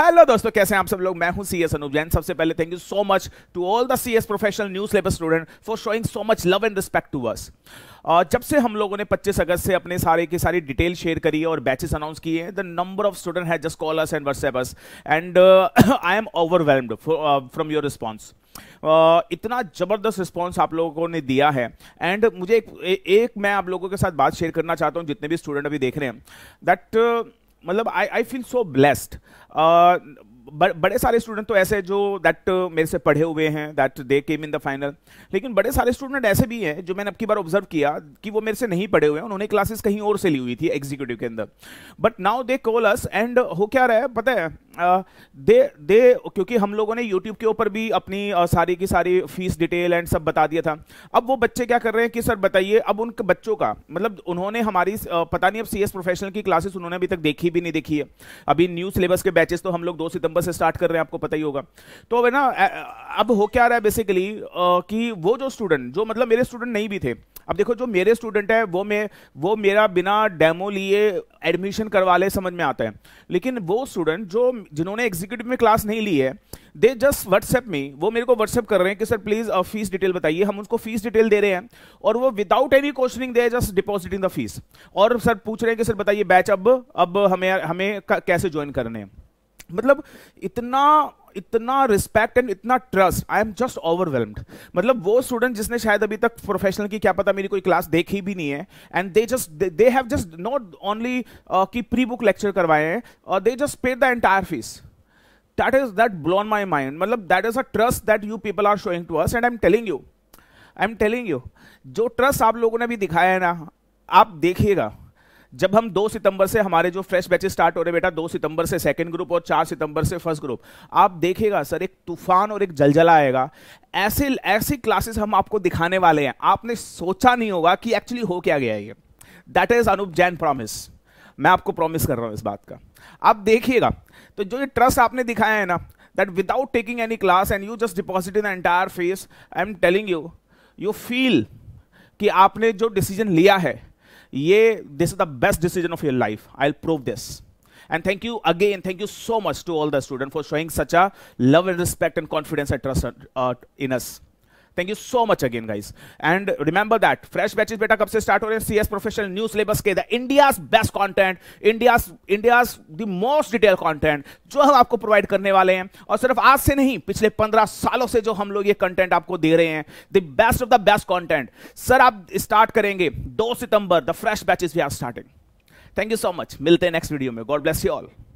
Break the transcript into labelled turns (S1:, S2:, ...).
S1: Hello दोस्तों कैसे हैं आप सब लोग मैं हूं सीएस अनुप जैन सबसे पहले thank you so much to all the CS professional new syllabus student for showing so much love and respect to us जब से हम लोगों ने 25 अगस्त से अपने सारे की सारी डिटेल शेयर करी है और बैचेस अनाउंस किए हैं द नंबर ऑफ स्टूडेंट है just call us and WhatsApp us and I am overwhelmed from your response Uh, इतना ज़बरदस्त रिस्पांस आप लोगों ने दिया है एंड मुझे एक, एक मैं आप लोगों के साथ बात शेयर करना चाहता हूँ जितने भी स्टूडेंट अभी देख रहे हैं दैट मतलब आई आई फील सो ब्लेस्ड बड़े सारे स्टूडेंट तो ऐसे जो दैट uh, मेरे से पढ़े हुए हैं that they came in the final लेकिन बड़े सारे स्टूडेंट ऐसे भी हैं जो मैंने अब की बार ऑब्जर्व किया कि वो मेरे से नहीं पढ़े हुए हैं उन्होंने क्लासेस कहीं और से ली हुई थी एग्जीक्यूटिव के अंदर but now they call us and हो क्या रहा है पता है दे दे क्योंकि हम लोगों ने यूट्यूब के ऊपर भी अपनी सारी की सारी फीस डिटेल एंड सब बता दिया था अब वो बच्चे क्या कर रहे हैं कि सर बताइए अब उन बच्चों का मतलब उन्होंने हमारी पता नहीं अब सी प्रोफेशनल की क्लासेस उन्होंने अभी तक देखी भी नहीं देखी है अभी न्यू सिलेबस के बैचेस तो हम लोग दो सितंबर से स्टार्ट कर रहे हैं आपको पता ही होगा तो ना अब हो क्या रहा है बेसिकली कि वो जो स्टूडेंट जो मतलब मेरे स्टूडेंट नहीं भी थे अब देखो जो मेरे स्टूडेंट है वो मैं वो मेरा बिना डेमो लिए एडमिशन करवा ले समझ में आता है लेकिन वो स्टूडेंट जो जिन्होंने एग्जीक्यूटिव में क्लास नहीं ली है दे जस्ट व्हाट्सएप में वो मेरे को व्हाट्सएप कर रहे हैं कि सर प्लीज़ फीस डिटेल बताइए हम उसको फीस डिटेल दे रहे हैं और वो without any questioning they just depositing the fees और सर पूछ रहे हैं कि सर बताइए बैच अब अब हमें हमें कैसे ज्वाइन करने हैं मतलब इतना इतना रिस्पेक्ट एंड इतना trust I am just overwhelmed मतलब वो स्टूडेंट जिसने शायद अभी तक प्रोफेशनल की क्या पता मेरी कोई क्लास देखी भी नहीं है and they just they have just not only कि प्री बुक लेक्चर करवाए हैं they just pay the entire fees that is that blown my mind मतलब that is a trust that you people are showing to us and I am telling you I am telling you जो trust आप लोगों ने भी दिखाया है ना आप देखिएगा जब हम 2 सितंबर से हमारे जो फ्रेश बैचेस स्टार्ट हो रहे बेटा 2 सितंबर से सेकंड ग्रुप और 4 सितंबर से फर्स्ट ग्रुप आप देखिएगा सर एक तूफान और एक जलजला आएगा ऐसे ऐसी क्लासेस हम आपको दिखाने वाले हैं आपने सोचा नहीं होगा कि एक्चुअली हो क्या गया ये that is Anup Jain promise मैं आपको प्रॉमिस कर रहा हूँ इस बात का आप देखिएगा तो जो ये ट्रस्ट आपने दिखाया है ना that without taking any class and you just deposit in entire fees I am telling you you feel कि आपने जो डिसीजन लिया है yeah, this is the best decision of your life. I'll prove this. And thank you again, thank you so much to all the students for showing such a love and respect and confidence and trust uh, in us. Thank you so much again guys and remember that fresh batches बेटा कब से start हो रहे हैं CS professional new syllabus के the India's best content India's India's the most detail content जो हम आपको प्रोवाइड करने वाले हैं और सिर्फ आज से नहीं पिछले पंद्रह सालों से जो हम लोग ये कंटेंट आपको दे रहे हैं the best of the best content sir आप स्टार्ट करेंगे दो सितंबर the fresh batches we are starting thank you so much मिलते हैं नेक्स्ट वीडियो में गॉड ब्लेस यू ऑल